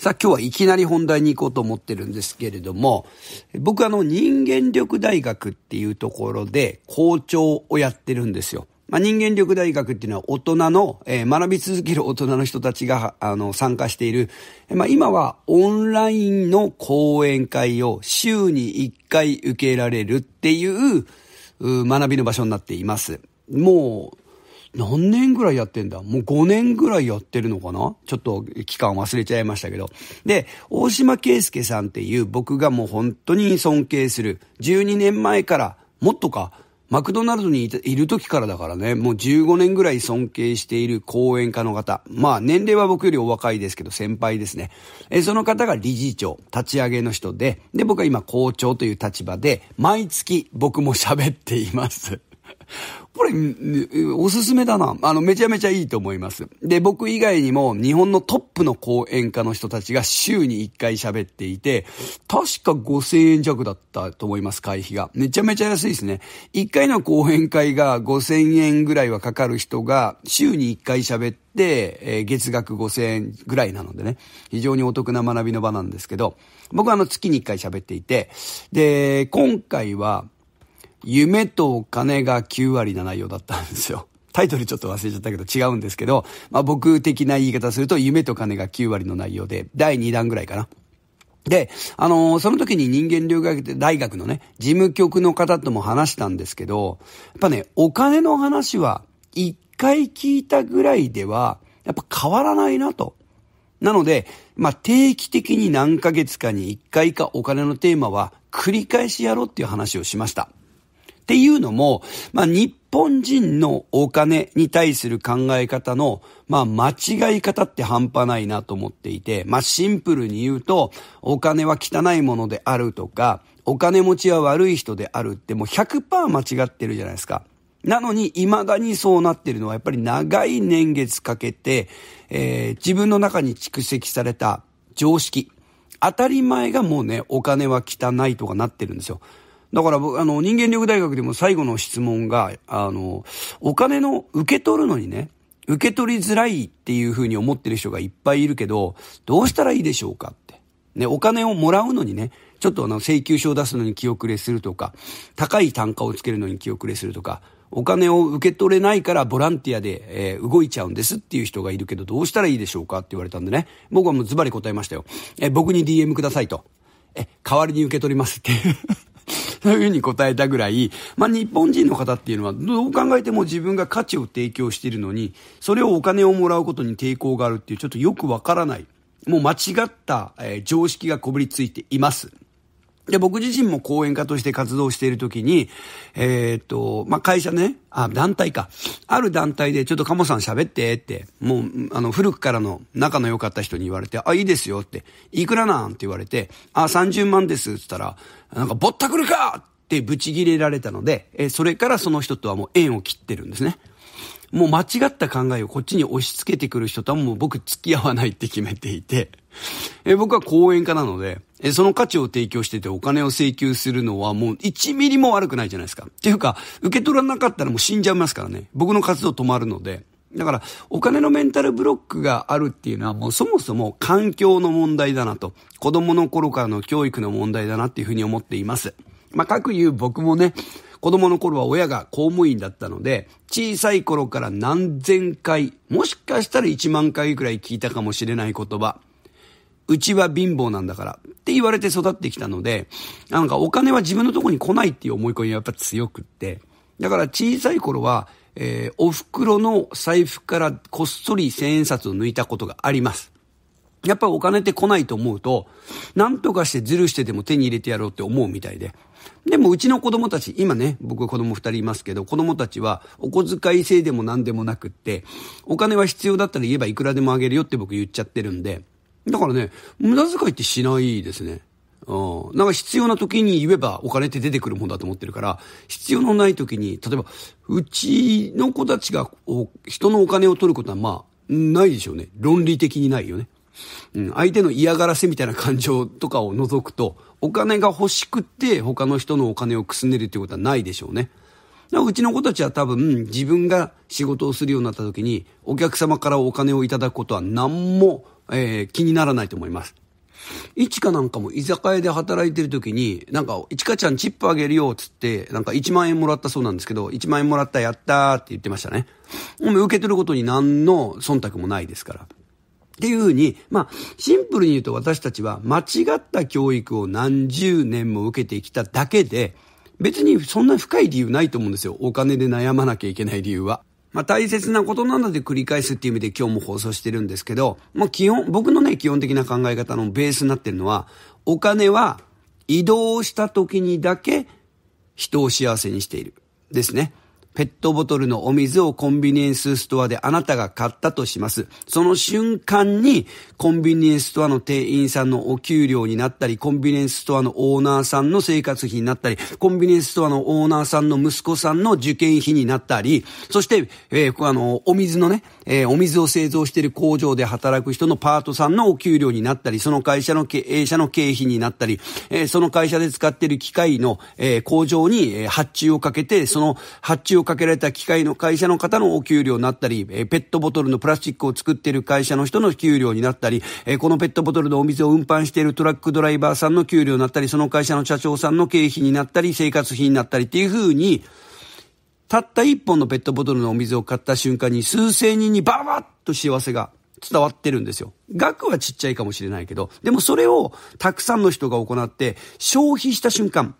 さあ今日はいきなり本題に行こうと思ってるんですけれども、僕あの人間力大学っていうところで校長をやってるんですよ。まあ、人間力大学っていうのは大人の、えー、学び続ける大人の人たちが、あの、参加している、まあ、今はオンラインの講演会を週に1回受けられるっていう、う学びの場所になっています。もう、何年ぐらいやってんだもう5年ぐらいやってるのかなちょっと期間忘れちゃいましたけど。で、大島圭介さんっていう僕がもう本当に尊敬する、12年前から、もっとか、マクドナルドにいる時からだからね、もう15年ぐらい尊敬している講演家の方。まあ年齢は僕よりお若いですけど先輩ですね。えその方が理事長、立ち上げの人で、で僕は今校長という立場で、毎月僕も喋っています。これ、おすすめだな。あの、めちゃめちゃいいと思います。で、僕以外にも、日本のトップの講演家の人たちが週に1回喋っていて、確か5000円弱だったと思います、会費が。めちゃめちゃ安いですね。1回の講演会が5000円ぐらいはかかる人が、週に1回喋って、えー、月額5000円ぐらいなのでね、非常にお得な学びの場なんですけど、僕はあの、月に1回喋っていて、で、今回は、夢とお金が9割な内容だったんですよ。タイトルちょっと忘れちゃったけど違うんですけど、まあ僕的な言い方すると夢と金が9割の内容で、第2弾ぐらいかな。で、あのー、その時に人間留学大学のね、事務局の方とも話したんですけど、やっぱね、お金の話は一回聞いたぐらいでは、やっぱ変わらないなと。なので、まあ、定期的に何ヶ月かに一回かお金のテーマは繰り返しやろうっていう話をしました。っていうのも、まあ、日本人のお金に対する考え方の、まあ、間違い方って半端ないなと思っていて、まあ、シンプルに言うと、お金は汚いものであるとか、お金持ちは悪い人であるってもう100%間違ってるじゃないですか。なのに、未だにそうなってるのは、やっぱり長い年月かけて、えー、自分の中に蓄積された常識。当たり前がもうね、お金は汚いとかなってるんですよ。だから僕、あの、人間力大学でも最後の質問が、あの、お金の受け取るのにね、受け取りづらいっていうふうに思ってる人がいっぱいいるけど、どうしたらいいでしょうかって。ね、お金をもらうのにね、ちょっとあの、請求書を出すのに気遅れするとか、高い単価をつけるのに気遅れするとか、お金を受け取れないからボランティアで、えー、動いちゃうんですっていう人がいるけど、どうしたらいいでしょうかって言われたんでね。僕はもうズバリ答えましたよ。え僕に DM くださいと。え、代わりに受け取りますってそういうふうに答えたぐらい、まあ、日本人の方っていうのは、どう考えても自分が価値を提供しているのに、それをお金をもらうことに抵抗があるっていう、ちょっとよくわからない。もう間違った、えー、常識がこびりついています。で、僕自身も講演家として活動しているときに、えー、っと、まあ、会社ね、あ、団体か。ある団体で、ちょっと鴨さん喋ってって、もう、あの、古くからの仲の良かった人に言われて、あ、いいですよって、いくらなんって言われて、あ、30万ですって言ったら、なんか、ぼったくるかってブチ切れられたので、え、それからその人とはもう縁を切ってるんですね。もう間違った考えをこっちに押し付けてくる人とはもう僕付き合わないって決めていて、え僕は講演家なので、えその価値を提供しててお金を請求するのはもう1ミリも悪くないじゃないですか。っていうか、受け取らなかったらもう死んじゃいますからね。僕の活動止まるので。だから、お金のメンタルブロックがあるっていうのはもうそもそも環境の問題だなと、子供の頃からの教育の問題だなっていうふうに思っています。まあ、各言う僕もね、子供の頃は親が公務員だったので、小さい頃から何千回、もしかしたら1万回くらい聞いたかもしれない言葉。うちは貧乏なんだからって言われて育ってきたので、なんかお金は自分のとこに来ないっていう思い込みはやっぱ強くって、だから小さい頃は、えー、お袋の財布からこっそり千円札を抜いたことがあります。やっぱお金って来ないと思うと、なんとかしてズルしてでも手に入れてやろうって思うみたいで、でもうちの子供たち、今ね、僕子供二人いますけど、子供たちはお小遣い制でも何でもなくって、お金は必要だったら言えばいくらでもあげるよって僕言っちゃってるんで、だからね、無駄遣いってしないですね。うん。なんか必要な時に言えばお金って出てくるもんだと思ってるから、必要のない時に、例えば、うちの子たちが人のお金を取ることはまあ、ないでしょうね。論理的にないよね。うん、相手の嫌がらせみたいな感情とかを除くと、お金が欲しくて他の人のお金をくすねるっていうことはないでしょうね。うちの子たちは多分自分が仕事をするようになった時にお客様からお金をいただくことは何も、えー、気にならないと思います。いちかなんかも居酒屋で働いてる時に、なんか、いちかちゃんチップあげるよっつって、なんか1万円もらったそうなんですけど、1万円もらったやったーって言ってましたね。受け取ることに何の忖度もないですから。っていうふうに、まあ、シンプルに言うと私たちは間違った教育を何十年も受けてきただけで、別にそんな深い理由ないと思うんですよ。お金で悩まなきゃいけない理由は。まあ、大切なことなので繰り返すっていう意味で今日も放送してるんですけど、まあ、基本、僕のね、基本的な考え方のベースになってるのは、お金は移動した時にだけ人を幸せにしている。ですね。ペットボトルのお水をコンビニエンスストアであなたが買ったとします。その瞬間にコンビニエンスストアの店員さんのお給料になったり、コンビニエンスストアのオーナーさんの生活費になったり、コンビニエンスストアのオーナーさんの息子さんの受験費になったり、そして、えー、あの、お水のね、えー、お水を製造している工場で働く人のパートさんのお給料になったり、その会社の経営者の経費になったり、えー、その会社で使っている機械の、えー、工場に、え発注をかけて、その発注をかけられた機械の会社の方のお給料になったり、えペットボトルのプラスチックを作っている会社の人の給料になったり、えこのペットボトルのお水を運搬しているトラックドライバーさんの給料になったり、その会社の社長さんの経費になったり、生活費になったりっていうふうに、たった一本のペットボトルのお水を買った瞬間に数千人にババッと幸せが伝わってるんですよ。額はちっちゃいかもしれないけど、でもそれをたくさんの人が行って消費した瞬間、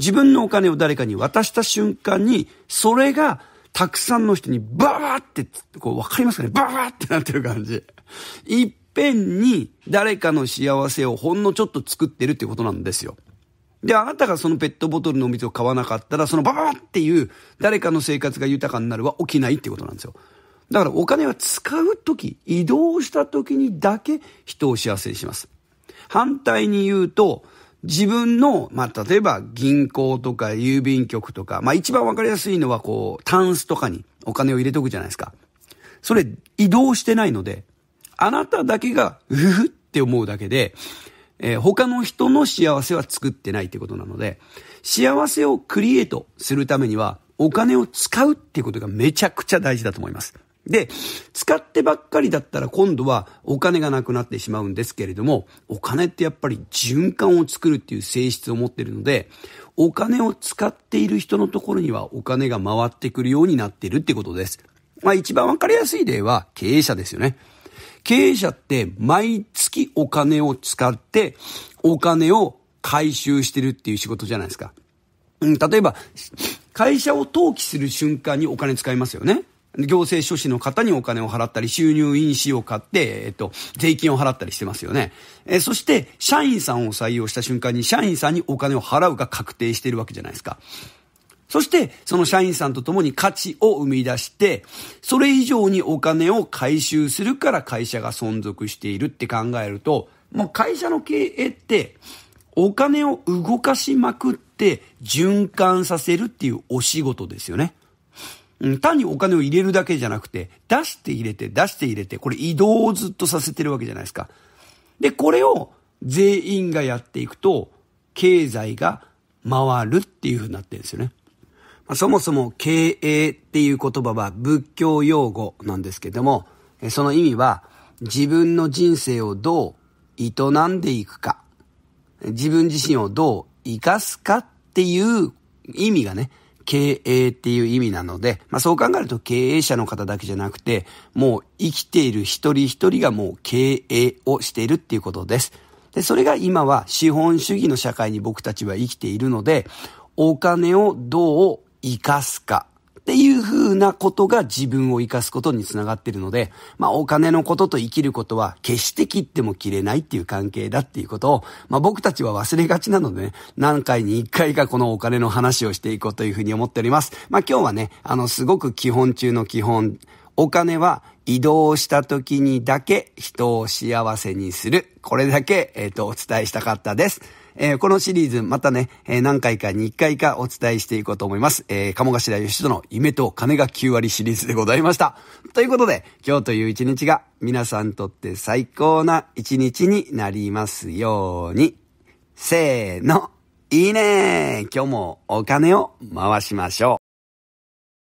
自分のお金を誰かに渡した瞬間に、それがたくさんの人にバーって、こうわかりますかねバーってなってる感じ。いっぺんに誰かの幸せをほんのちょっと作ってるってことなんですよ。で、あなたがそのペットボトルのお水を買わなかったら、そのババーっていう誰かの生活が豊かになるは起きないってことなんですよ。だからお金は使うとき、移動したときにだけ人を幸せにします。反対に言うと、自分の、まあ、例えば銀行とか郵便局とか、まあ、一番わかりやすいのは、こう、タンスとかにお金を入れとくじゃないですか。それ、移動してないので、あなただけが、うふって思うだけで、えー、他の人の幸せは作ってないってことなので、幸せをクリエイトするためには、お金を使うってことがめちゃくちゃ大事だと思います。で、使ってばっかりだったら今度はお金がなくなってしまうんですけれども、お金ってやっぱり循環を作るっていう性質を持っているので、お金を使っている人のところにはお金が回ってくるようになっているってことです。まあ一番わかりやすい例は経営者ですよね。経営者って毎月お金を使ってお金を回収してるっていう仕事じゃないですか。うん、例えば、会社を登記する瞬間にお金使いますよね。行政書士の方にお金を払ったり、収入印紙を買って、えっと、税金を払ったりしてますよね。えそして、社員さんを採用した瞬間に、社員さんにお金を払うが確定しているわけじゃないですか。そして、その社員さんと共に価値を生み出して、それ以上にお金を回収するから会社が存続しているって考えると、もう会社の経営って、お金を動かしまくって循環させるっていうお仕事ですよね。単にお金を入れるだけじゃなくて、出して入れて、出して入れて、これ移動をずっとさせてるわけじゃないですか。で、これを全員がやっていくと、経済が回るっていう風になってるんですよね。まあ、そもそも経営っていう言葉は仏教用語なんですけども、その意味は自分の人生をどう営んでいくか、自分自身をどう生かすかっていう意味がね、経営っていう意味なので、まあそう考えると経営者の方だけじゃなくて、もう生きている一人一人がもう経営をしているっていうことです。で、それが今は資本主義の社会に僕たちは生きているので、お金をどう生かすか。っていう風なことが自分を生かすことにつながってるので、まあお金のことと生きることは決して切っても切れないっていう関係だっていうことを、まあ僕たちは忘れがちなのでね、何回に1回かこのお金の話をしていこうというふうに思っております。まあ今日はね、あのすごく基本中の基本、お金は移動した時にだけ人を幸せにする。これだけ、えっ、ー、と、お伝えしたかったです。えー、このシリーズ、またね、えー、何回かに1回かお伝えしていこうと思います。えー、鴨頭義人の夢と金が9割シリーズでございました。ということで、今日という一日が皆さんにとって最高な一日になりますように。せーの、いいね今日もお金を回しましょう。